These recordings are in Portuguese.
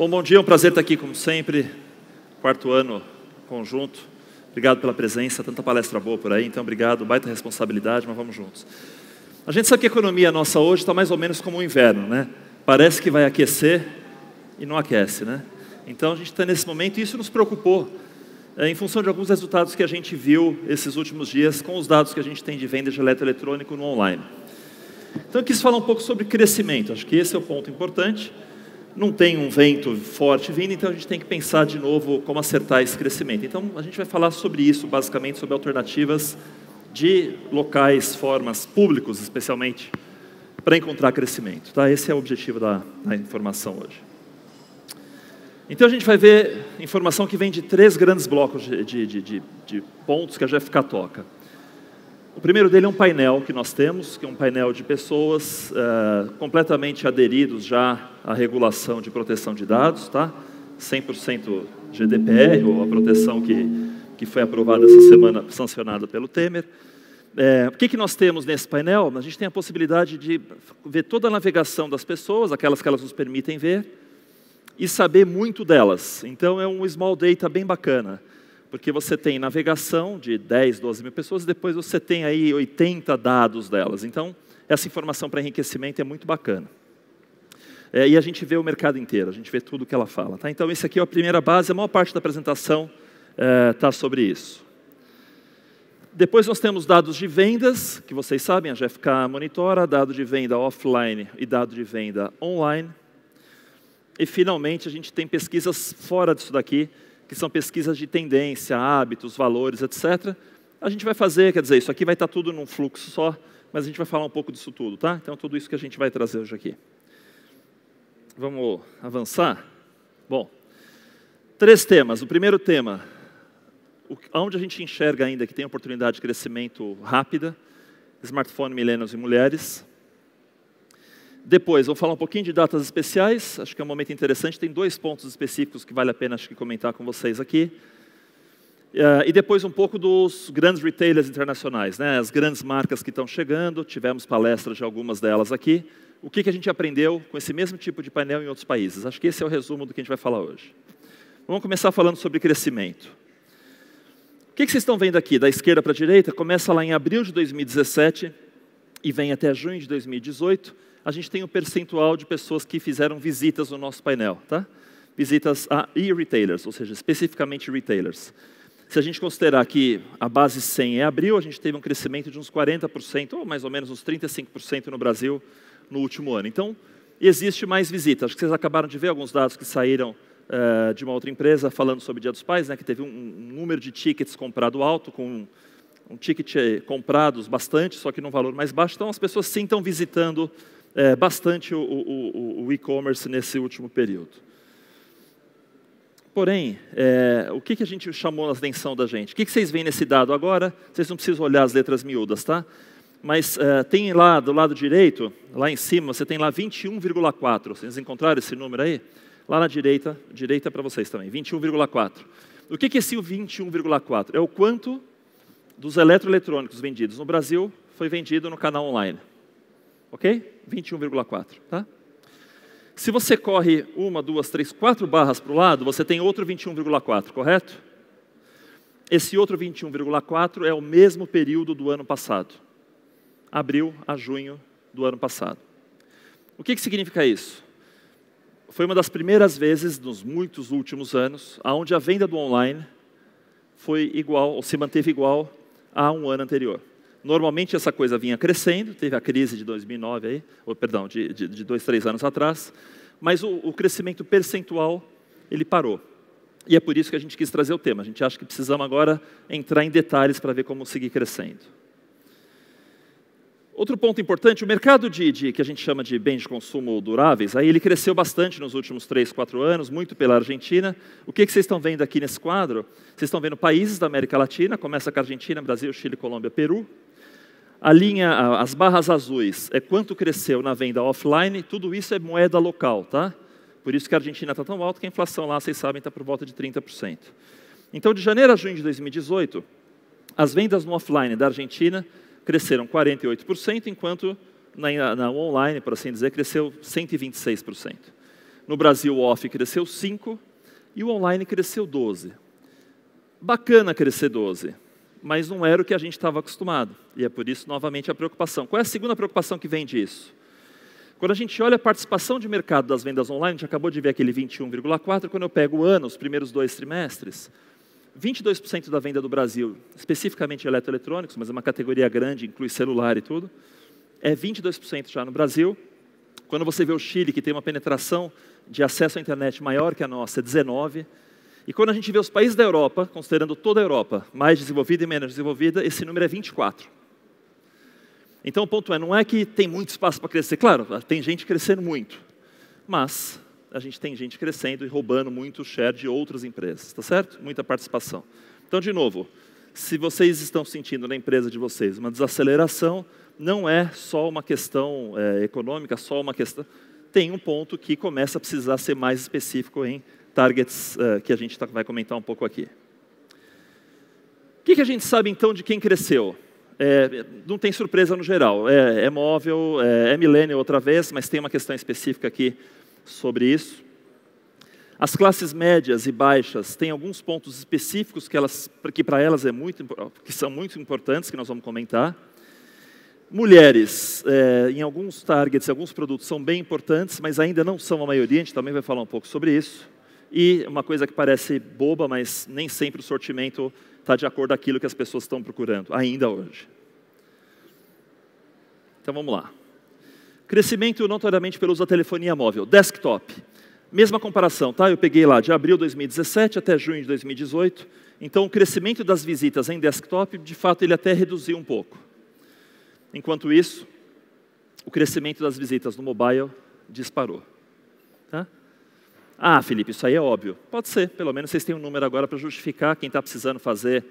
Bom, bom dia, é um prazer estar aqui como sempre, quarto ano conjunto. Obrigado pela presença, tanta palestra boa por aí, então obrigado, baita responsabilidade, mas vamos juntos. A gente sabe que a economia nossa hoje está mais ou menos como o inverno, né? Parece que vai aquecer e não aquece, né? Então a gente está nesse momento e isso nos preocupou, eh, em função de alguns resultados que a gente viu esses últimos dias com os dados que a gente tem de venda de eletroeletrônico no online. Então eu quis falar um pouco sobre crescimento, acho que esse é o ponto importante não tem um vento forte vindo, então a gente tem que pensar de novo como acertar esse crescimento. Então a gente vai falar sobre isso, basicamente, sobre alternativas de locais, formas, públicos especialmente, para encontrar crescimento. Tá? Esse é o objetivo da, da informação hoje. Então a gente vai ver informação que vem de três grandes blocos de, de, de, de pontos que a GFK toca. O primeiro dele é um painel que nós temos, que é um painel de pessoas uh, completamente aderidos já à regulação de proteção de dados, tá? 100% GDPR, ou a proteção que, que foi aprovada essa semana, sancionada pelo Temer. É, o que, que nós temos nesse painel? A gente tem a possibilidade de ver toda a navegação das pessoas, aquelas que elas nos permitem ver, e saber muito delas. Então, é um small data bem bacana porque você tem navegação de 10, 12 mil pessoas, depois você tem aí 80 dados delas. Então, essa informação para enriquecimento é muito bacana. É, e a gente vê o mercado inteiro, a gente vê tudo que ela fala. Tá? Então, esse aqui é a primeira base, a maior parte da apresentação está é, tá sobre isso. Depois nós temos dados de vendas, que vocês sabem, a GFK monitora, dado de venda offline e dado de venda online. E, finalmente, a gente tem pesquisas fora disso daqui, que são pesquisas de tendência, hábitos, valores, etc. A gente vai fazer, quer dizer, isso aqui vai estar tá tudo num fluxo só, mas a gente vai falar um pouco disso tudo, tá? Então, tudo isso que a gente vai trazer hoje aqui. Vamos avançar? Bom, três temas. O primeiro tema, onde a gente enxerga ainda que tem oportunidade de crescimento rápida, smartphone, milênios e mulheres. Depois, vou falar um pouquinho de datas especiais, acho que é um momento interessante, tem dois pontos específicos que vale a pena acho que comentar com vocês aqui. Uh, e depois um pouco dos grandes retailers internacionais, né? as grandes marcas que estão chegando, tivemos palestras de algumas delas aqui. O que, que a gente aprendeu com esse mesmo tipo de painel em outros países? Acho que esse é o resumo do que a gente vai falar hoje. Vamos começar falando sobre crescimento. O que, que vocês estão vendo aqui, da esquerda para a direita? Começa lá em abril de 2017 e vem até junho de 2018 a gente tem um percentual de pessoas que fizeram visitas no nosso painel, tá? Visitas a e-retailers, ou seja, especificamente retailers. Se a gente considerar que a base 100 é abril, a gente teve um crescimento de uns 40%, ou mais ou menos uns 35% no Brasil no último ano. Então, existe mais visitas. Acho que vocês acabaram de ver alguns dados que saíram uh, de uma outra empresa falando sobre Dia dos Pais, né, que teve um, um número de tickets comprado alto, com um, um ticket eh, comprados bastante, só que num valor mais baixo. Então, as pessoas sim estão visitando é, bastante o, o, o e-commerce nesse último período. Porém, é, o que, que a gente chamou a atenção da gente? O que, que vocês veem nesse dado agora? Vocês não precisam olhar as letras miúdas, tá? Mas é, tem lá, do lado direito, lá em cima, você tem lá 21,4. Vocês encontraram esse número aí? Lá na direita, direita é para vocês também, 21,4. O que, que é esse 21,4? É o quanto dos eletroeletrônicos vendidos no Brasil foi vendido no canal online ok? 21,4, tá? Se você corre uma, duas, três, quatro barras para o lado, você tem outro 21,4, correto? Esse outro 21,4 é o mesmo período do ano passado. Abril a junho do ano passado. O que, que significa isso? Foi uma das primeiras vezes nos muitos últimos anos onde a venda do online foi igual, ou se manteve igual, a um ano anterior. Normalmente essa coisa vinha crescendo, teve a crise de 2009 aí, ou, perdão, de, de, de dois, três anos atrás, mas o, o crescimento percentual, ele parou. E é por isso que a gente quis trazer o tema. A gente acha que precisamos agora entrar em detalhes para ver como seguir crescendo. Outro ponto importante, o mercado de, de, que a gente chama de bens de consumo duráveis, aí ele cresceu bastante nos últimos três, quatro anos, muito pela Argentina. O que, que vocês estão vendo aqui nesse quadro? Vocês estão vendo países da América Latina, começa com a Argentina, Brasil, Chile, Colômbia, Peru. A linha, as barras azuis, é quanto cresceu na venda offline, tudo isso é moeda local, tá? Por isso que a Argentina está tão alta que a inflação lá, vocês sabem, está por volta de 30%. Então, de janeiro a junho de 2018, as vendas no offline da Argentina cresceram 48%, enquanto na, na online, por assim dizer, cresceu 126%. No Brasil, o off cresceu 5% e o online cresceu 12%. Bacana crescer 12% mas não era o que a gente estava acostumado. E é por isso, novamente, a preocupação. Qual é a segunda preocupação que vem disso? Quando a gente olha a participação de mercado das vendas online, a gente acabou de ver aquele 21,4%, quando eu pego o ano, os primeiros dois trimestres, 22% da venda do Brasil, especificamente de eletroeletrônicos, mas é uma categoria grande, inclui celular e tudo, é 22% já no Brasil. Quando você vê o Chile, que tem uma penetração de acesso à internet maior que a nossa, é 19%, e quando a gente vê os países da Europa, considerando toda a Europa, mais desenvolvida e menos desenvolvida, esse número é 24. Então o ponto é, não é que tem muito espaço para crescer. Claro, tem gente crescendo muito, mas a gente tem gente crescendo e roubando muito share de outras empresas, tá certo? Muita participação. Então, de novo, se vocês estão sentindo na empresa de vocês uma desaceleração, não é só uma questão é, econômica, só uma questão. Tem um ponto que começa a precisar ser mais específico em targets uh, que a gente tá, vai comentar um pouco aqui. O que, que, a gente sabe então de quem cresceu? É, não tem surpresa no geral. É, é móvel, é, é milênio outra vez, mas tem uma questão específica aqui sobre isso. As classes médias e baixas têm alguns pontos específicos que, elas, que para elas é muito, que são muito importantes, que nós vamos comentar. Mulheres, é, em alguns targets, alguns produtos são bem importantes, mas ainda não são a maioria, a gente também vai falar um pouco sobre isso. E uma coisa que parece boba, mas nem sempre o sortimento está de acordo com aquilo que as pessoas estão procurando, ainda hoje. Então vamos lá. Crescimento notoriamente pelo uso da telefonia móvel, desktop. Mesma comparação, tá? Eu peguei lá de abril de 2017 até junho de 2018. Então o crescimento das visitas em desktop, de fato, ele até reduziu um pouco. Enquanto isso, o crescimento das visitas no mobile disparou. Tá? Ah, Felipe, isso aí é óbvio. Pode ser, pelo menos vocês têm um número agora para justificar quem está precisando fazer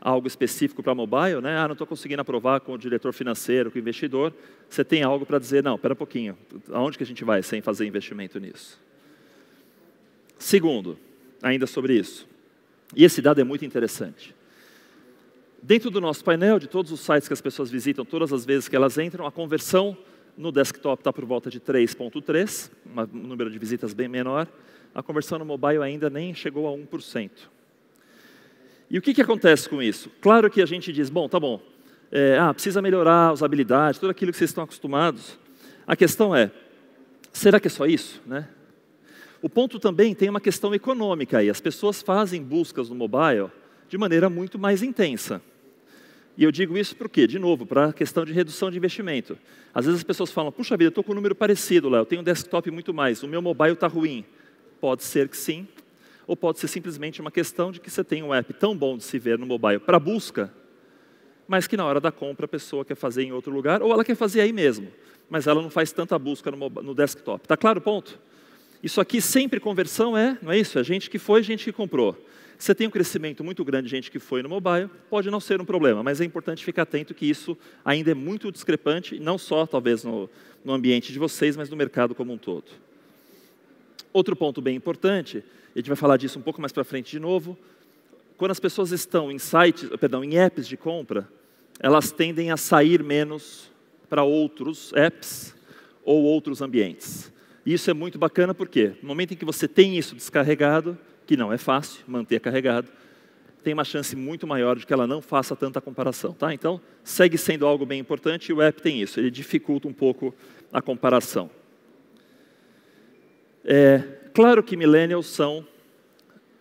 algo específico para mobile, né? Ah, não estou conseguindo aprovar com o diretor financeiro, com o investidor. Você tem algo para dizer, não, espera um pouquinho, aonde que a gente vai sem fazer investimento nisso? Segundo, ainda sobre isso, e esse dado é muito interessante. Dentro do nosso painel, de todos os sites que as pessoas visitam, todas as vezes que elas entram, a conversão no desktop está por volta de 3.3, um número de visitas bem menor a conversão no mobile ainda nem chegou a 1%. E o que, que acontece com isso? Claro que a gente diz, bom, tá bom, é, ah, precisa melhorar a usabilidade, tudo aquilo que vocês estão acostumados. A questão é, será que é só isso? Né? O ponto também tem uma questão econômica aí. As pessoas fazem buscas no mobile de maneira muito mais intensa. E eu digo isso por quê? De novo, para a questão de redução de investimento. Às vezes as pessoas falam, puxa vida, eu estou com um número parecido lá, eu tenho um desktop muito mais, o meu mobile está ruim. Pode ser que sim, ou pode ser simplesmente uma questão de que você tem um app tão bom de se ver no mobile para busca, mas que na hora da compra a pessoa quer fazer em outro lugar, ou ela quer fazer aí mesmo, mas ela não faz tanta busca no, no desktop. Está claro o ponto? Isso aqui sempre conversão é, não é isso? É gente que foi, gente que comprou. Você tem um crescimento muito grande de gente que foi no mobile, pode não ser um problema, mas é importante ficar atento que isso ainda é muito discrepante, não só talvez no, no ambiente de vocês, mas no mercado como um todo. Outro ponto bem importante, a gente vai falar disso um pouco mais para frente de novo, quando as pessoas estão em sites, perdão, em apps de compra, elas tendem a sair menos para outros apps ou outros ambientes. isso é muito bacana porque no momento em que você tem isso descarregado, que não é fácil manter carregado, tem uma chance muito maior de que ela não faça tanta comparação, tá? Então, segue sendo algo bem importante e o app tem isso, ele dificulta um pouco a comparação. É, claro que millennials são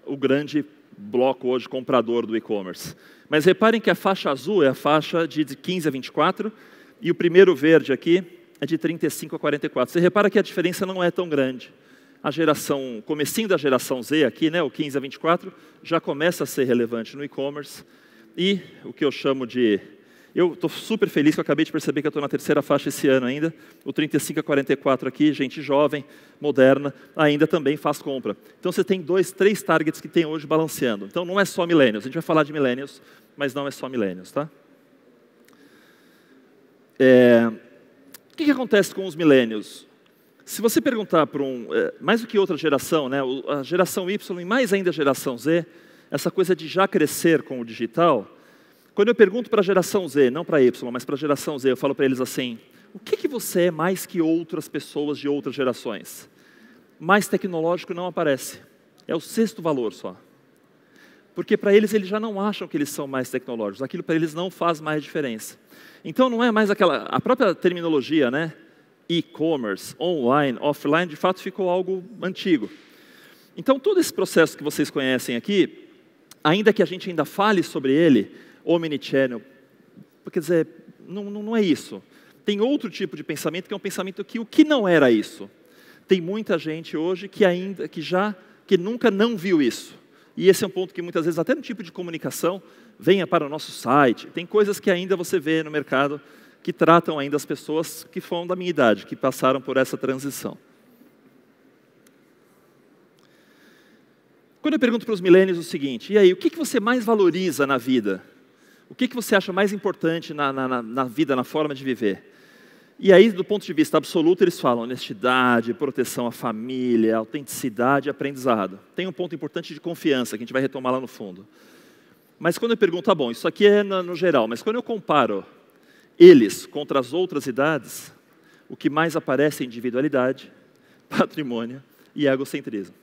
o grande bloco hoje comprador do e-commerce. Mas reparem que a faixa azul é a faixa de 15 a 24 e o primeiro verde aqui é de 35 a 44. Você repara que a diferença não é tão grande. A geração, comecinho da geração Z aqui, né, o 15 a 24, já começa a ser relevante no e-commerce e o que eu chamo de eu estou super feliz que eu acabei de perceber que eu estou na terceira faixa esse ano ainda. O 35 a 44 aqui, gente jovem, moderna, ainda também faz compra. Então você tem dois, três targets que tem hoje balanceando. Então não é só millennials. A gente vai falar de millennials, mas não é só millennials, tá? É... O que, que acontece com os millennials? Se você perguntar para um, é, mais do que outra geração, né, a geração Y e mais ainda a geração Z, essa coisa de já crescer com o digital, quando eu pergunto para a geração Z, não para Y, mas para a geração Z, eu falo para eles assim: o que, que você é mais que outras pessoas de outras gerações? Mais tecnológico não aparece. É o sexto valor só. Porque para eles, eles já não acham que eles são mais tecnológicos. Aquilo para eles não faz mais diferença. Então não é mais aquela. A própria terminologia, né? E-commerce, online, offline, de fato ficou algo antigo. Então todo esse processo que vocês conhecem aqui, ainda que a gente ainda fale sobre ele, omnichannel. Quer dizer, não, não é isso. Tem outro tipo de pensamento que é um pensamento que o que não era isso. Tem muita gente hoje que ainda, que já, que nunca não viu isso. E esse é um ponto que muitas vezes, até no tipo de comunicação, venha para o nosso site. Tem coisas que ainda você vê no mercado que tratam ainda as pessoas que foram da minha idade, que passaram por essa transição. Quando eu pergunto para os milênios o seguinte, e aí, o que você mais valoriza na vida? O que, que você acha mais importante na, na, na vida, na forma de viver? E aí, do ponto de vista absoluto, eles falam honestidade, proteção à família, autenticidade e aprendizado. Tem um ponto importante de confiança, que a gente vai retomar lá no fundo. Mas quando eu pergunto, tá bom, isso aqui é no geral, mas quando eu comparo eles contra as outras idades, o que mais aparece é individualidade, patrimônio e egocentrismo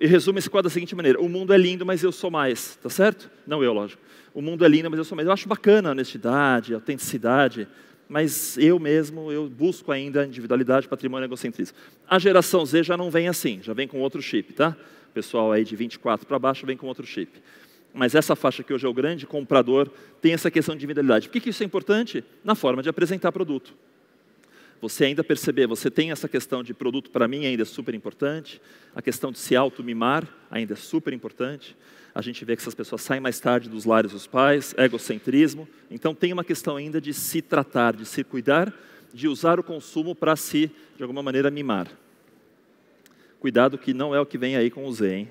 e resume esse quadro da seguinte maneira: o mundo é lindo, mas eu sou mais, tá certo? Não eu, lógico. O mundo é lindo, mas eu sou mais. Eu acho bacana a honestidade, a autenticidade, mas eu mesmo, eu busco ainda individualidade, patrimônio e egocentrismo. A geração Z já não vem assim, já vem com outro chip, tá? O pessoal aí de 24 para baixo vem com outro chip. Mas essa faixa que hoje é o grande comprador tem essa questão de individualidade. Por que, que isso é importante? Na forma de apresentar produto você ainda perceber, você tem essa questão de produto para mim ainda é super importante, a questão de se auto-mimar ainda é super importante. A gente vê que essas pessoas saem mais tarde dos lares dos pais, egocentrismo. Então tem uma questão ainda de se tratar, de se cuidar, de usar o consumo para se, de alguma maneira, mimar. Cuidado que não é o que vem aí com o Z, hein?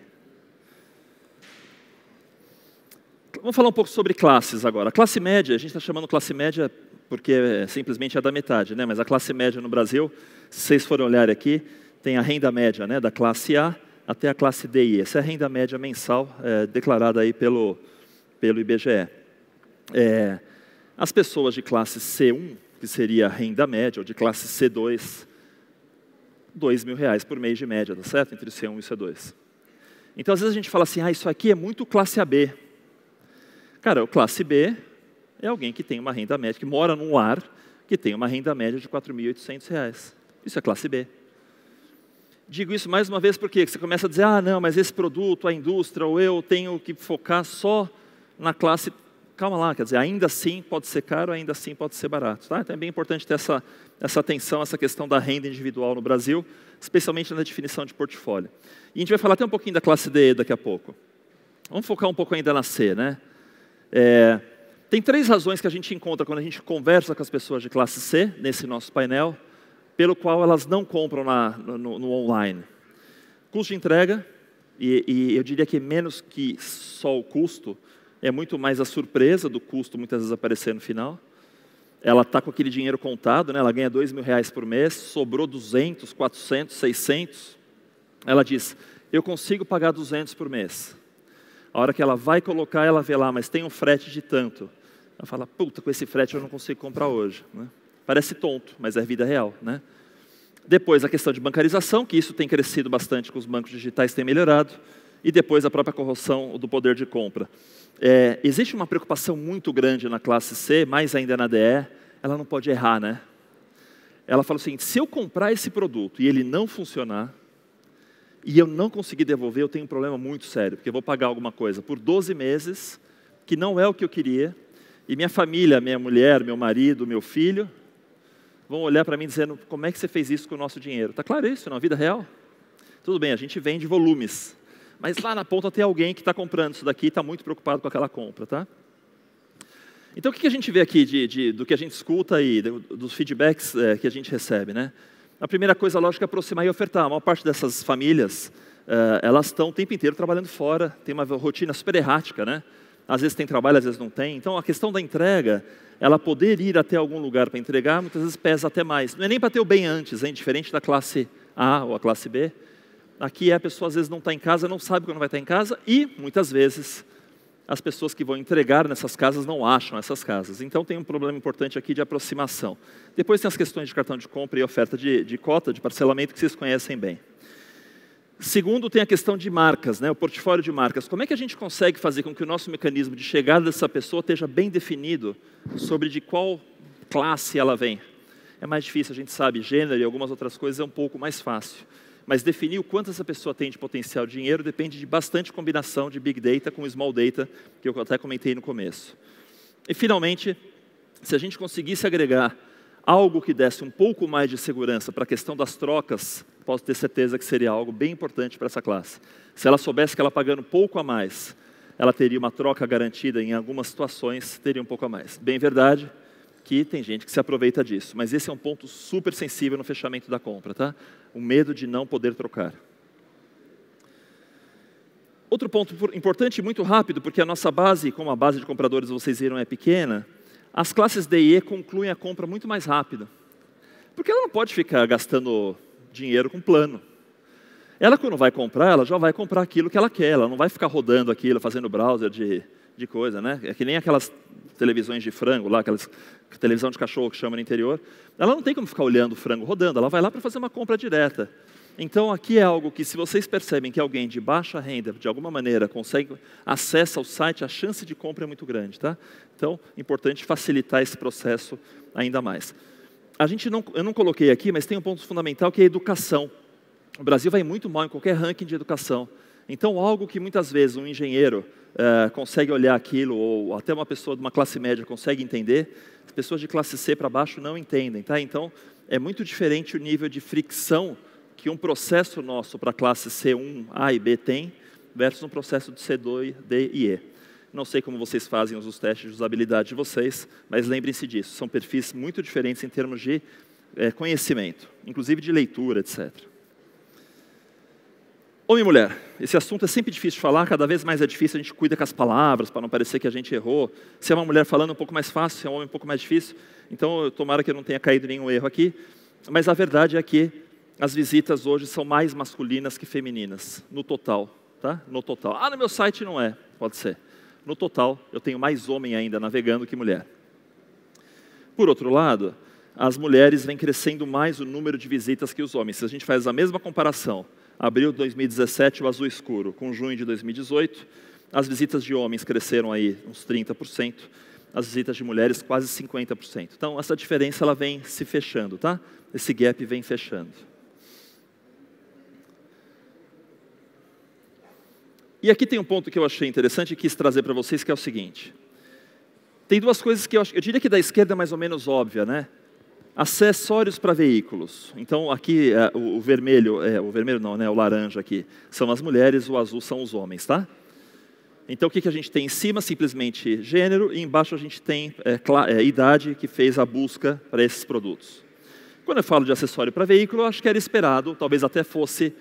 Vamos falar um pouco sobre classes agora. A classe média, a gente está chamando classe média porque é simplesmente é da metade, né? mas a classe média no Brasil, se vocês forem olhar aqui, tem a renda média né, da classe A até a classe D e Essa é a renda média mensal é, declarada aí pelo, pelo IBGE. É, as pessoas de classe C1, que seria a renda média, ou de classe C2, dois mil reais por mês de média, tá certo? Entre C1 e C2. Então, às vezes a gente fala assim, ah, isso aqui é muito classe AB. Cara, o classe B é alguém que tem uma renda média, que mora num lar que tem uma renda média de R$ 4.800. Isso é classe B. Digo isso mais uma vez porque você começa a dizer, ah, não, mas esse produto, a indústria, ou eu tenho que focar só na classe. Calma lá, quer dizer, ainda assim pode ser caro, ainda assim pode ser barato. Tá? Então é bem importante ter essa, essa atenção, essa questão da renda individual no Brasil, especialmente na definição de portfólio. E a gente vai falar até um pouquinho da classe D daqui a pouco. Vamos focar um pouco ainda na C, né? É, tem três razões que a gente encontra quando a gente conversa com as pessoas de classe C, nesse nosso painel, pelo qual elas não compram na, no, no, online. Custo de entrega, e, e eu diria que menos que só o custo, é muito mais a surpresa do custo muitas vezes aparecer no final ela está com aquele dinheiro contado, né? ela ganha dois mil reais por mês, sobrou 200, 400, 600. Ela diz, eu consigo pagar 200 por mês. A hora que ela vai colocar, ela vê lá, mas tem um frete de tanto. Ela fala, puta, com esse frete eu não consigo comprar hoje. Né? Parece tonto, mas é vida real. Né? Depois a questão de bancarização, que isso tem crescido bastante com os bancos digitais, tem melhorado. E depois a própria corrupção do poder de compra. É, existe uma preocupação muito grande na classe C, mais ainda na DE, ela não pode errar, né? Ela fala o seguinte, se eu comprar esse produto e ele não funcionar, e eu não conseguir devolver, eu tenho um problema muito sério, porque eu vou pagar alguma coisa por 12 meses, que não é o que eu queria, e minha família, minha mulher, meu marido, meu filho, vão olhar para mim dizendo: como é que você fez isso com o nosso dinheiro? Está claro isso na vida real? Tudo bem, a gente vende volumes, mas lá na ponta tem alguém que está comprando isso daqui e está muito preocupado com aquela compra, tá? Então, o que a gente vê aqui de, de, do que a gente escuta e dos feedbacks é, que a gente recebe, né? A primeira coisa, lógico, é aproximar e ofertar. A maior parte dessas famílias, é, elas estão o tempo inteiro trabalhando fora, tem uma rotina super errática, né? às vezes tem trabalho, às vezes não tem. Então, a questão da entrega, ela poder ir até algum lugar para entregar, muitas vezes pesa até mais. Não é nem para ter o bem antes, hein? diferente da classe A ou a classe B. Aqui é a pessoa às vezes não está em casa, não sabe quando vai estar tá em casa e, muitas vezes, as pessoas que vão entregar nessas casas não acham essas casas. Então tem um problema importante aqui de aproximação. Depois tem as questões de cartão de compra e oferta de, de cota, de parcelamento, que vocês conhecem bem. Segundo, tem a questão de marcas, né? o portfólio de marcas. Como é que a gente consegue fazer com que o nosso mecanismo de chegada dessa pessoa esteja bem definido sobre de qual classe ela vem? É mais difícil, a gente sabe, gênero e algumas outras coisas é um pouco mais fácil. Mas definir o quanto essa pessoa tem de potencial de dinheiro depende de bastante combinação de big data com small data, que eu até comentei no começo. E, finalmente, se a gente conseguisse agregar algo que desse um pouco mais de segurança para a questão das trocas posso ter certeza que seria algo bem importante para essa classe. Se ela soubesse que ela pagando pouco a mais, ela teria uma troca garantida em algumas situações, teria um pouco a mais. Bem verdade que tem gente que se aproveita disso, mas esse é um ponto super sensível no fechamento da compra, tá? O medo de não poder trocar. Outro ponto importante e muito rápido, porque a nossa base, como a base de compradores vocês viram é pequena, as classes D e E concluem a compra muito mais rápido. Porque ela não pode ficar gastando dinheiro com plano. Ela, quando vai comprar, ela já vai comprar aquilo que ela quer, ela não vai ficar rodando aquilo, fazendo browser de, de coisa, né? É que nem aquelas televisões de frango lá, aquelas televisão de cachorro que chama no interior. Ela não tem como ficar olhando o frango rodando, ela vai lá para fazer uma compra direta. Então, aqui é algo que, se vocês percebem que alguém de baixa renda, de alguma maneira, consegue acessa ao site, a chance de compra é muito grande, tá? Então, é importante facilitar esse processo ainda mais a gente não, eu não coloquei aqui, mas tem um ponto fundamental que é a educação. O Brasil vai muito mal em qualquer ranking de educação. Então, algo que muitas vezes um engenheiro eh, consegue olhar aquilo, ou até uma pessoa de uma classe média consegue entender, as pessoas de classe C para baixo não entendem. Tá? Então, é muito diferente o nível de fricção que um processo nosso para a classe C1, A e B tem, versus um processo de C2, D e E. Não sei como vocês fazem os testes de usabilidade de vocês, mas lembrem-se disso. São perfis muito diferentes em termos de é, conhecimento, inclusive de leitura, etc. Homem e mulher. Esse assunto é sempre difícil de falar, cada vez mais é difícil, a gente cuida com as palavras para não parecer que a gente errou. Se é uma mulher falando, é um pouco mais fácil, se é um homem, um pouco mais difícil. Então, tomara que eu não tenha caído nenhum erro aqui. Mas a verdade é que as visitas hoje são mais masculinas que femininas, no total. Tá? No total. Ah, no meu site não é, pode ser. No total, eu tenho mais homem ainda navegando que mulher. Por outro lado, as mulheres vêm crescendo mais o número de visitas que os homens. Se a gente faz a mesma comparação, abril de 2017, o azul escuro, com junho de 2018, as visitas de homens cresceram aí uns 30%, as visitas de mulheres quase 50%. Então, essa diferença ela vem se fechando, tá? Esse gap vem fechando. E aqui tem um ponto que eu achei interessante e quis trazer para vocês, que é o seguinte. Tem duas coisas que eu acho, eu diria que da esquerda é mais ou menos óbvia, né? Acessórios para veículos. Então aqui é, o, o, vermelho, é, o vermelho não, né? O laranja aqui são as mulheres, o azul são os homens, tá? Então o que, que a gente tem em cima? Simplesmente gênero e embaixo a gente tem é, é idade que fez a busca para esses produtos. Quando eu falo de acessório para veículo, eu acho que era esperado, talvez até fosse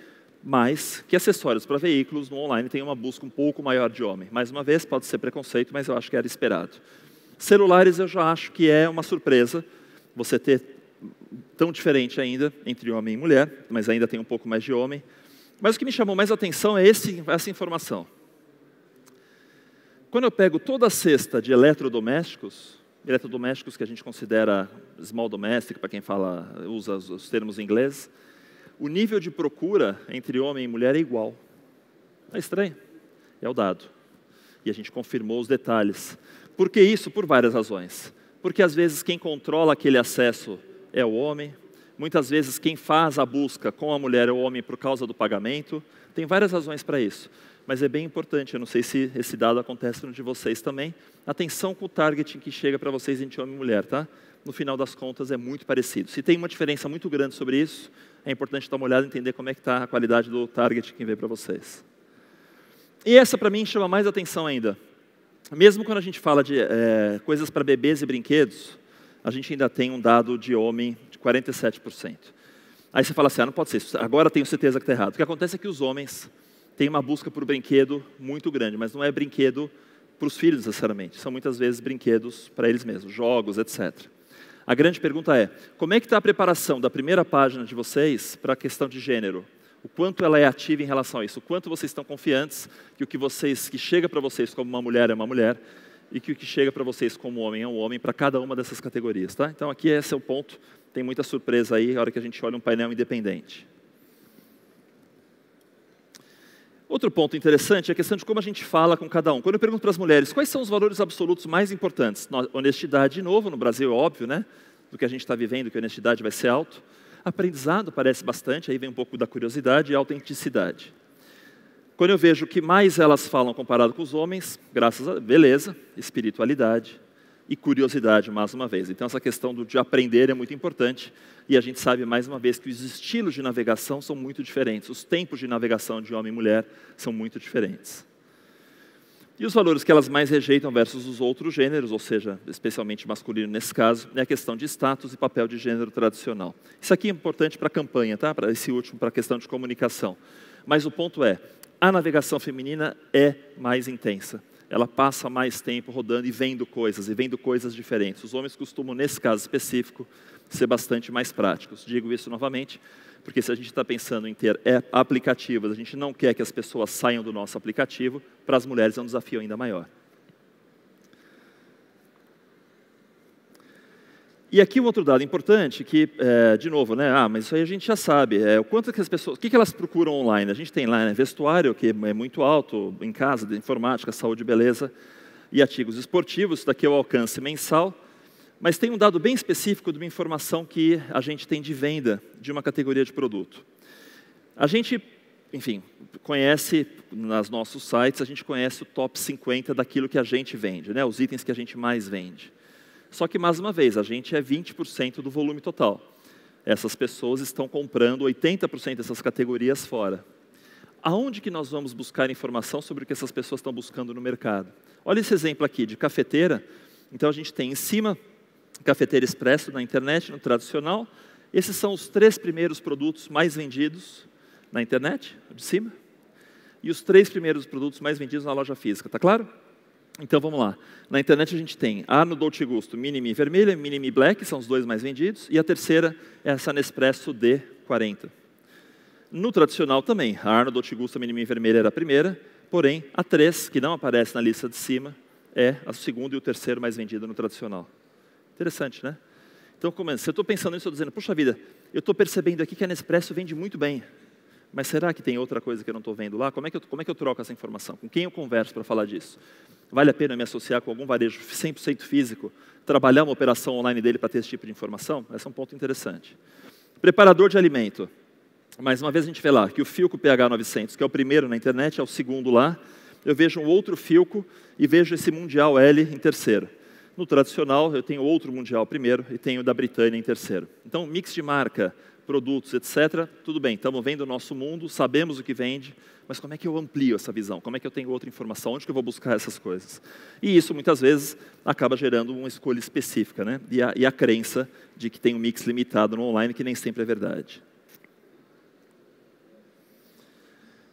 mas que acessórios para veículos no online tem uma busca um pouco maior de homem. Mais uma vez, pode ser preconceito, mas eu acho que era esperado. Celulares eu já acho que é uma surpresa você ter tão diferente ainda entre homem e mulher, mas ainda tem um pouco mais de homem. Mas o que me chamou mais atenção é esse, essa informação. Quando eu pego toda a cesta de eletrodomésticos, eletrodomésticos que a gente considera small domestic, para quem fala, usa os termos ingleses, o nível de procura entre homem e mulher é igual. É estranho? É o dado. E a gente confirmou os detalhes. Por que isso? Por várias razões. Porque às vezes quem controla aquele acesso é o homem, muitas vezes quem faz a busca com a mulher é o homem por causa do pagamento. Tem várias razões para isso. Mas é bem importante, eu não sei se esse dado acontece no de vocês também. Atenção com o targeting que chega para vocês entre homem e mulher, tá? No final das contas é muito parecido. Se tem uma diferença muito grande sobre isso, é importante dar uma olhada e entender como é que está a qualidade do target que vem para vocês. E essa, para mim, chama mais atenção ainda. Mesmo quando a gente fala de é, coisas para bebês e brinquedos, a gente ainda tem um dado de homem de 47%. Aí você fala assim, ah, não pode ser agora tenho certeza que está errado. O que acontece é que os homens têm uma busca por brinquedo muito grande, mas não é brinquedo para os filhos necessariamente, são muitas vezes brinquedos para eles mesmos, jogos, etc. A grande pergunta é: como é que está a preparação da primeira página de vocês para a questão de gênero? O quanto ela é ativa em relação a isso? O quanto vocês estão confiantes que o que vocês que chega para vocês como uma mulher é uma mulher e que o que chega para vocês como homem é um homem para cada uma dessas categorias, tá? Então aqui esse é o ponto. Tem muita surpresa aí, a hora que a gente olha um painel independente. Outro ponto interessante é a questão de como a gente fala com cada um. Quando eu pergunto para as mulheres quais são os valores absolutos mais importantes, honestidade, de novo, no Brasil é óbvio, né? Do que a gente está vivendo, que a honestidade vai ser alto. Aprendizado parece bastante, aí vem um pouco da curiosidade e autenticidade. Quando eu vejo o que mais elas falam comparado com os homens, graças a beleza, espiritualidade, e curiosidade, mais uma vez. Então, essa questão do, de aprender é muito importante, e a gente sabe, mais uma vez, que os estilos de navegação são muito diferentes, os tempos de navegação de homem e mulher são muito diferentes. E os valores que elas mais rejeitam versus os outros gêneros, ou seja, especialmente masculino nesse caso, é a questão de status e papel de gênero tradicional. Isso aqui é importante para a campanha, tá? para esse último, para a questão de comunicação. Mas o ponto é, a navegação feminina é mais intensa ela passa mais tempo rodando e vendo coisas, e vendo coisas diferentes. Os homens costumam, nesse caso específico, ser bastante mais práticos. Digo isso novamente, porque se a gente está pensando em ter é, aplicativos, a gente não quer que as pessoas saiam do nosso aplicativo, para as mulheres é um desafio ainda maior. E aqui um outro dado importante, que, é, de novo, né, ah, mas isso aí a gente já sabe, é, o quanto que as pessoas, o que, que elas procuram online? A gente tem lá né, vestuário, que é muito alto, em casa, de informática, saúde, beleza, e artigos esportivos, daqui é o alcance mensal, mas tem um dado bem específico de uma informação que a gente tem de venda de uma categoria de produto. A gente, enfim, conhece, nos nossos sites, a gente conhece o top 50 daquilo que a gente vende, né, os itens que a gente mais vende. Só que, mais uma vez, a gente é 20% do volume total. Essas pessoas estão comprando 80% dessas categorias fora. Aonde que nós vamos buscar informação sobre o que essas pessoas estão buscando no mercado? Olha esse exemplo aqui de cafeteira. Então, a gente tem em cima cafeteira expresso na internet, no tradicional. Esses são os três primeiros produtos mais vendidos na internet, de cima. E os três primeiros produtos mais vendidos na loja física, tá claro? Então vamos lá. Na internet a gente tem a Arno Dolce Gusto Minimi vermelha, Minimi Black, são os dois mais vendidos, e a terceira é essa Nespresso D40. No tradicional também, a Arno Dolce Gusto Minimi vermelha era a primeira, porém a 3, que não aparece na lista de cima, é a segunda e o terceiro mais vendido no tradicional. Interessante, né? Então, como se eu estou pensando nisso, eu estou dizendo, puxa vida, eu estou percebendo aqui que a Nespresso vende muito bem mas será que tem outra coisa que eu não estou vendo lá? Como é, que eu, como é que eu troco essa informação? Com quem eu converso para falar disso? Vale a pena me associar com algum varejo 100% físico? Trabalhar uma operação online dele para ter esse tipo de informação? Esse é um ponto interessante. Preparador de alimento. Mais uma vez a gente vê lá que o Filco PH900, que é o primeiro na internet, é o segundo lá. Eu vejo um outro Filco e vejo esse Mundial L em terceiro. No tradicional, eu tenho outro Mundial primeiro e tenho o da Britânia em terceiro. Então, mix de marca, produtos, etc. Tudo bem, estamos vendo o nosso mundo, sabemos o que vende, mas como é que eu amplio essa visão? Como é que eu tenho outra informação? Onde que eu vou buscar essas coisas? E isso, muitas vezes, acaba gerando uma escolha específica, né? E a, e a crença de que tem um mix limitado no online, que nem sempre é verdade.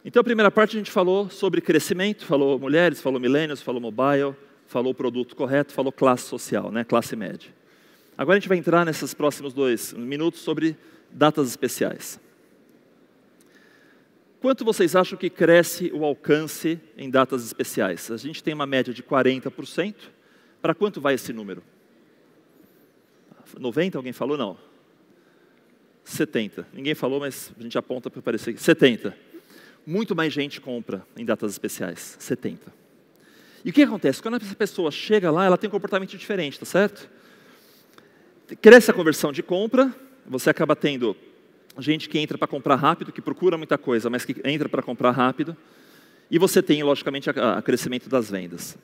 Então, a primeira parte a gente falou sobre crescimento, falou mulheres, falou millennials, falou mobile, falou produto correto, falou classe social, né? classe média. Agora a gente vai entrar nesses próximos dois minutos sobre datas especiais. Quanto vocês acham que cresce o alcance em datas especiais? A gente tem uma média de 40%. Para quanto vai esse número? 90? Alguém falou? Não. 70. Ninguém falou, mas a gente aponta para aparecer 70. Muito mais gente compra em datas especiais. 70. E o que acontece? Quando essa pessoa chega lá, ela tem um comportamento diferente, tá certo? Cresce a conversão de compra, você acaba tendo gente que entra para comprar rápido, que procura muita coisa, mas que entra para comprar rápido. E você tem, logicamente, o crescimento das vendas.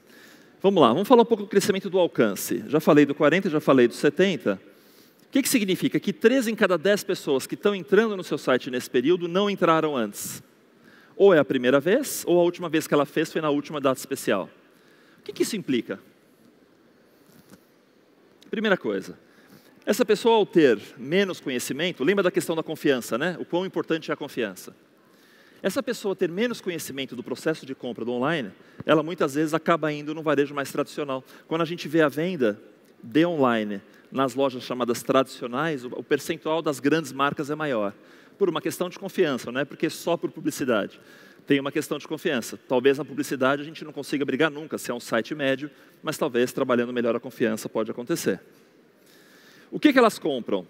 Vamos lá, vamos falar um pouco do crescimento do alcance. Já falei do 40, já falei do 70. O que, que significa? Que 3 em cada 10 pessoas que estão entrando no seu site nesse período não entraram antes. Ou é a primeira vez, ou a última vez que ela fez foi na última data especial. O que, que isso implica? Primeira coisa, essa pessoa, ao ter menos conhecimento, lembra da questão da confiança, né? O quão importante é a confiança. Essa pessoa ter menos conhecimento do processo de compra do online, ela muitas vezes acaba indo no varejo mais tradicional. Quando a gente vê a venda de online nas lojas chamadas tradicionais, o percentual das grandes marcas é maior. Por uma questão de confiança, não é porque só por publicidade. Tem uma questão de confiança. Talvez na publicidade a gente não consiga brigar nunca, se é um site médio, mas talvez trabalhando melhor a confiança pode acontecer. O que, que elas compram?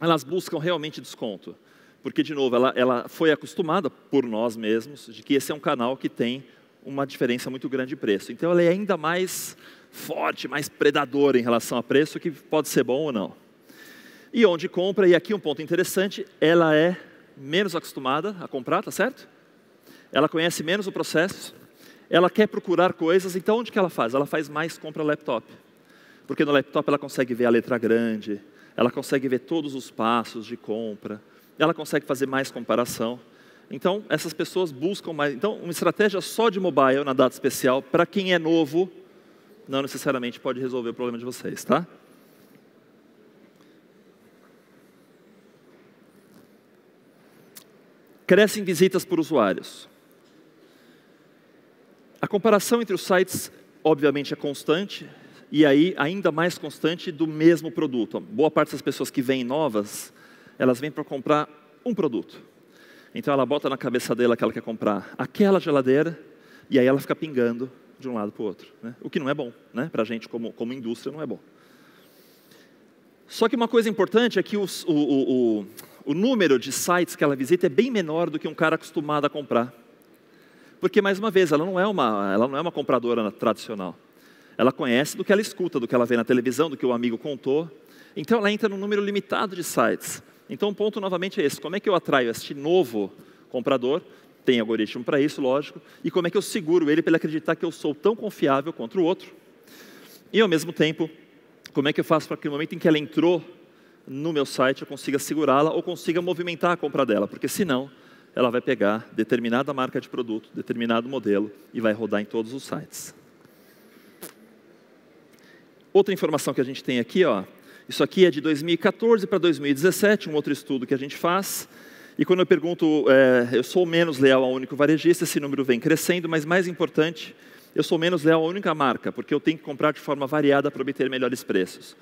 Elas buscam realmente desconto. Porque, de novo, ela, ela foi acostumada por nós mesmos de que esse é um canal que tem uma diferença muito grande de preço. Então, ela é ainda mais forte, mais predadora em relação a preço, que pode ser bom ou não. E onde compra, e aqui um ponto interessante, ela é menos acostumada a comprar, tá certo? Ela conhece menos o processo, ela quer procurar coisas, então onde que ela faz? Ela faz mais compra laptop. Porque no laptop ela consegue ver a letra grande, ela consegue ver todos os passos de compra, ela consegue fazer mais comparação. Então, essas pessoas buscam mais. Então, uma estratégia só de mobile na data especial, para quem é novo, não necessariamente pode resolver o problema de vocês, tá? Crescem visitas por usuários. A comparação entre os sites, obviamente, é constante, e aí ainda mais constante do mesmo produto. Boa parte das pessoas que vêm novas, elas vêm para comprar um produto. Então ela bota na cabeça dela que ela quer comprar aquela geladeira e aí ela fica pingando de um lado para o outro. Né? O que não é bom, né? para a gente como, como indústria não é bom. Só que uma coisa importante é que os, o, o, o, o número de sites que ela visita é bem menor do que um cara acostumado a comprar. Porque, mais uma vez, ela não é uma, ela não é uma compradora tradicional. Ela conhece do que ela escuta, do que ela vê na televisão, do que o amigo contou. Então ela entra num número limitado de sites. Então o ponto novamente é esse: como é que eu atraio este novo comprador? Tem algoritmo para isso, lógico. E como é que eu seguro ele para ele acreditar que eu sou tão confiável quanto o outro? E ao mesmo tempo, como é que eu faço para que no momento em que ela entrou no meu site eu consiga segurá-la ou consiga movimentar a compra dela? Porque senão ela vai pegar determinada marca de produto, determinado modelo e vai rodar em todos os sites. Outra informação que a gente tem aqui, ó, isso aqui é de 2014 para 2017, um outro estudo que a gente faz. E quando eu pergunto, é, eu sou menos leal ao único varejista, esse número vem crescendo, mas mais importante, eu sou menos leal à única marca, porque eu tenho que comprar de forma variada para obter melhores preços.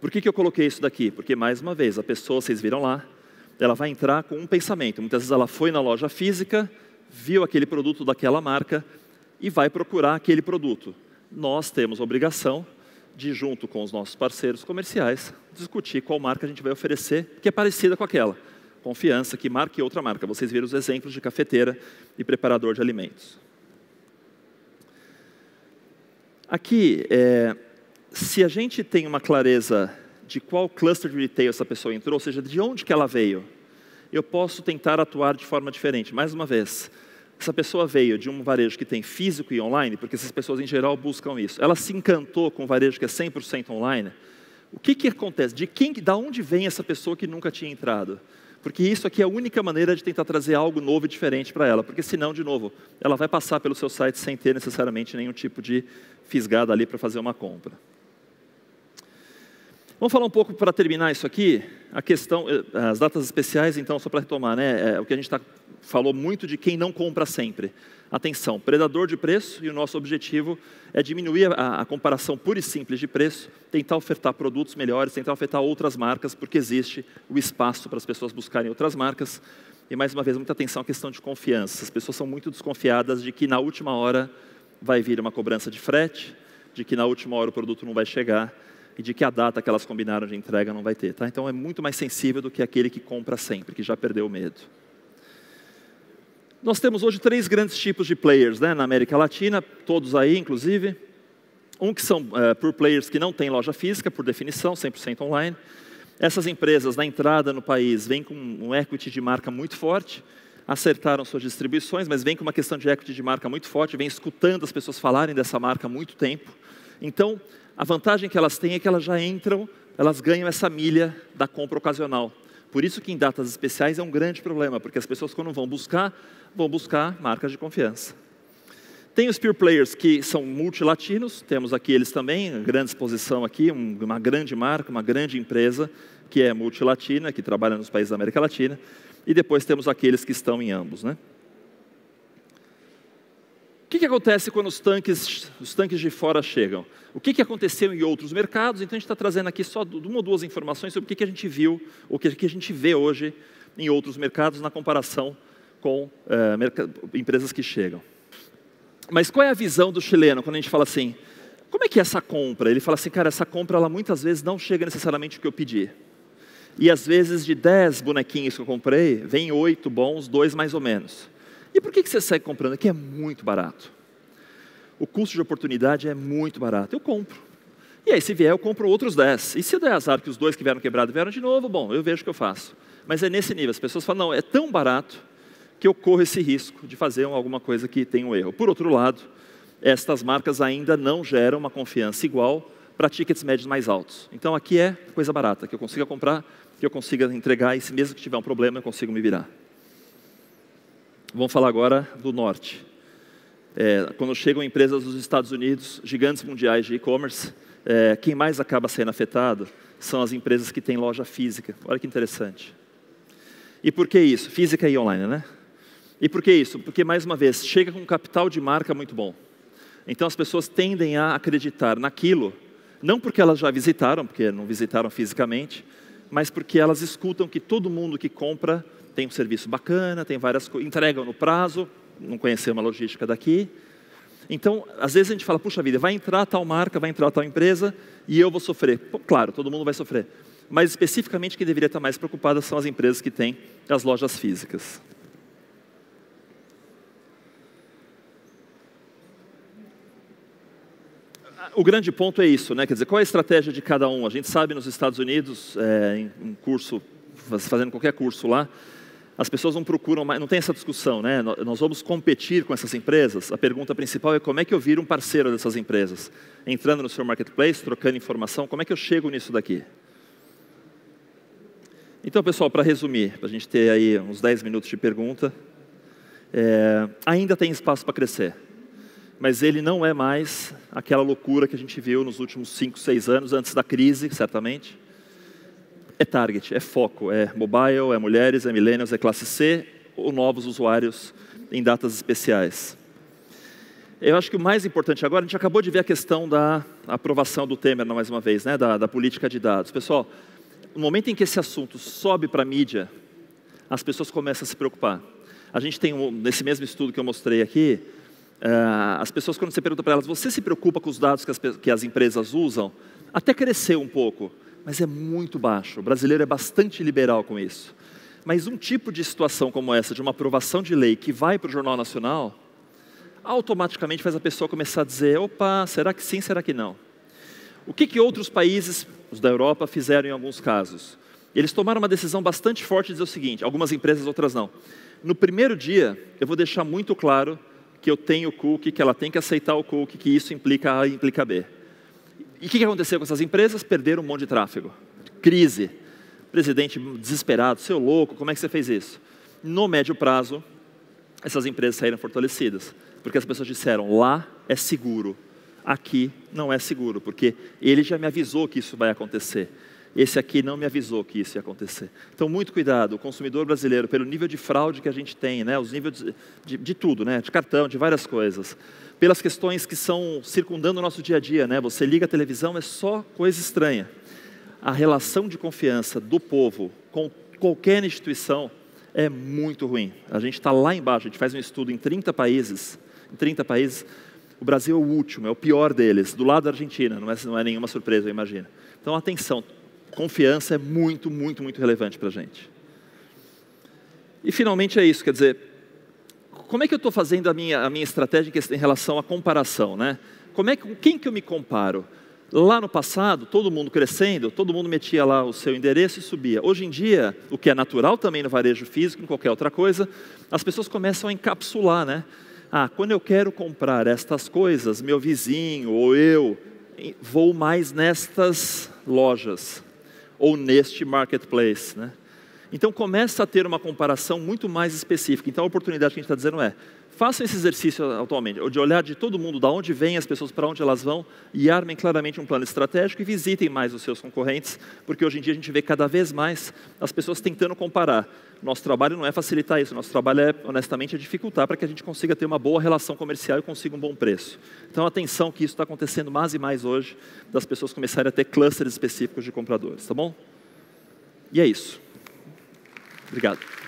Por que, que eu coloquei isso daqui? Porque, mais uma vez, a pessoa, vocês viram lá, ela vai entrar com um pensamento. Muitas vezes ela foi na loja física, viu aquele produto daquela marca e vai procurar aquele produto. Nós temos a obrigação de, junto com os nossos parceiros comerciais, discutir qual marca a gente vai oferecer, que é parecida com aquela. Confiança que marca e outra marca. Vocês viram os exemplos de cafeteira e preparador de alimentos. Aqui, é, se a gente tem uma clareza de qual cluster de retail essa pessoa entrou, ou seja, de onde que ela veio, eu posso tentar atuar de forma diferente. Mais uma vez, essa pessoa veio de um varejo que tem físico e online, porque essas pessoas em geral buscam isso. Ela se encantou com um varejo que é 100% online. O que, que acontece? De quem, da onde vem essa pessoa que nunca tinha entrado? Porque isso aqui é a única maneira de tentar trazer algo novo e diferente para ela. Porque senão, de novo, ela vai passar pelo seu site sem ter necessariamente nenhum tipo de fisgada ali para fazer uma compra. Vamos falar um pouco para terminar isso aqui, a questão, eh, as datas especiais, então, só para retomar, né? É, o que a gente tá, falou muito de quem não compra sempre. Atenção, predador de preço, e o nosso objetivo é diminuir a, a comparação pura e simples de preço, tentar ofertar produtos melhores, tentar ofertar outras marcas, porque existe o espaço para as pessoas buscarem outras marcas. E mais uma vez, muita atenção à questão de confiança. As pessoas são muito desconfiadas de que na última hora vai vir uma cobrança de frete, de que na última hora o produto não vai chegar e de que a data que elas combinaram de entrega não vai ter. Tá? Então é muito mais sensível do que aquele que compra sempre, que já perdeu o medo. Nós temos hoje três grandes tipos de players né, na América Latina, todos aí, inclusive. Um que são é, por players que não têm loja física, por definição, 100% online. Essas empresas, na entrada no país, vêm com um equity de marca muito forte, acertaram suas distribuições, mas vêm com uma questão de equity de marca muito forte, vêm escutando as pessoas falarem dessa marca há muito tempo. Então, a vantagem que elas têm é que elas já entram, elas ganham essa milha da compra ocasional. Por isso que em datas especiais é um grande problema, porque as pessoas quando vão buscar, vão buscar marcas de confiança. Tem os peer players que são multilatinos, temos aqui eles também, grande exposição aqui, uma grande marca, uma grande empresa que é multilatina, que trabalha nos países da América Latina, e depois temos aqueles que estão em ambos. Né? O que, que acontece quando os tanques, os tanques de fora chegam? O que, que aconteceu em outros mercados? Então a gente está trazendo aqui só uma ou duas informações sobre o que, que a gente viu, o que, que a gente vê hoje em outros mercados na comparação com é, empresas que chegam. Mas qual é a visão do chileno quando a gente fala assim? Como é que é essa compra? Ele fala assim, cara, essa compra ela muitas vezes não chega necessariamente o que eu pedi. E às vezes de 10 bonequinhos que eu comprei, vem 8 bons, dois mais ou menos. E por que você segue comprando? Aqui é muito barato. O custo de oportunidade é muito barato. Eu compro. E aí, se vier, eu compro outros 10. E se der azar que os dois que vieram quebrados vieram de novo, bom, eu vejo o que eu faço. Mas é nesse nível. As pessoas falam, não, é tão barato que eu corro esse risco de fazer alguma coisa que tem um erro. Por outro lado, estas marcas ainda não geram uma confiança igual para tickets médios mais altos. Então, aqui é coisa barata, que eu consiga comprar, que eu consiga entregar, e se mesmo que tiver um problema, eu consigo me virar. Vamos falar agora do norte. É, quando chegam empresas dos Estados Unidos, gigantes mundiais de e-commerce, é, quem mais acaba sendo afetado são as empresas que têm loja física. Olha que interessante. E por que isso? Física e online, né? E por que isso? Porque, mais uma vez, chega com um capital de marca muito bom. Então, as pessoas tendem a acreditar naquilo, não porque elas já visitaram, porque não visitaram fisicamente, mas porque elas escutam que todo mundo que compra tem um serviço bacana, tem várias coisas, entregam no prazo, não conhecemos a logística daqui. Então, às vezes a gente fala, puxa vida, vai entrar tal marca, vai entrar tal empresa e eu vou sofrer. Pô, claro, todo mundo vai sofrer. Mas especificamente quem deveria estar mais preocupada são as empresas que têm as lojas físicas. o grande ponto é isso, né? Quer dizer, qual é a estratégia de cada um? A gente sabe nos Estados Unidos, é, em um curso, fazendo qualquer curso lá, as pessoas não procuram mais, não tem essa discussão, né? Nós vamos competir com essas empresas. A pergunta principal é como é que eu viro um parceiro dessas empresas? Entrando no seu marketplace, trocando informação, como é que eu chego nisso daqui? Então, pessoal, para resumir, para a gente ter aí uns 10 minutos de pergunta, é, ainda tem espaço para crescer, mas ele não é mais aquela loucura que a gente viu nos últimos 5, 6 anos, antes da crise, certamente é target, é foco, é mobile, é mulheres, é millennials, é classe C ou novos usuários em datas especiais. Eu acho que o mais importante agora, a gente acabou de ver a questão da aprovação do Temer, mais uma vez, né, da, da política de dados. Pessoal, no momento em que esse assunto sobe para a mídia, as pessoas começam a se preocupar. A gente tem, um, nesse mesmo estudo que eu mostrei aqui, uh, as pessoas, quando você pergunta para elas, você se preocupa com os dados que as, que as empresas usam? Até cresceu um pouco mas é muito baixo. O brasileiro é bastante liberal com isso. Mas um tipo de situação como essa, de uma aprovação de lei que vai para o Jornal Nacional, automaticamente faz a pessoa começar a dizer: opa, será que sim, será que não? O que, que outros países, os da Europa, fizeram em alguns casos? Eles tomaram uma decisão bastante forte de dizer o seguinte: algumas empresas, outras não. No primeiro dia, eu vou deixar muito claro que eu tenho o cookie, que ela tem que aceitar o cookie, que isso implica A e implica B. E o que aconteceu com essas empresas? Perderam um monte de tráfego. Crise. Presidente desesperado, seu louco, como é que você fez isso? No médio prazo, essas empresas saíram fortalecidas, porque as pessoas disseram: lá é seguro, aqui não é seguro, porque ele já me avisou que isso vai acontecer esse aqui não me avisou que isso ia acontecer. Então, muito cuidado, o consumidor brasileiro, pelo nível de fraude que a gente tem, né, os níveis de, de, de, tudo, né, de cartão, de várias coisas, pelas questões que são circundando o nosso dia a dia, né, você liga a televisão, é só coisa estranha. A relação de confiança do povo com qualquer instituição é muito ruim. A gente está lá embaixo, a gente faz um estudo em 30 países, em 30 países, o Brasil é o último, é o pior deles, do lado da Argentina, não é, não é nenhuma surpresa, eu imagino. Então, atenção, confiança é muito, muito, muito relevante para a gente. E finalmente é isso, quer dizer, como é que eu estou fazendo a minha, a minha estratégia é em relação à comparação, né? Como é que, com quem que eu me comparo? Lá no passado, todo mundo crescendo, todo mundo metia lá o seu endereço e subia. Hoje em dia, o que é natural também no varejo físico, em qualquer outra coisa, as pessoas começam a encapsular, né? Ah, quando eu quero comprar estas coisas, meu vizinho ou eu, vou mais nestas lojas ou neste marketplace. Né? Então começa a ter uma comparação muito mais específica. Então a oportunidade que a gente está dizendo é: Façam esse exercício atualmente, de olhar de todo mundo, da onde vêm as pessoas, para onde elas vão, e armem claramente um plano estratégico e visitem mais os seus concorrentes, porque hoje em dia a gente vê cada vez mais as pessoas tentando comparar. Nosso trabalho não é facilitar isso, nosso trabalho é, honestamente, é dificultar para que a gente consiga ter uma boa relação comercial e consiga um bom preço. Então, atenção que isso está acontecendo mais e mais hoje, das pessoas começarem a ter clusters específicos de compradores, tá bom? E é isso. Obrigado.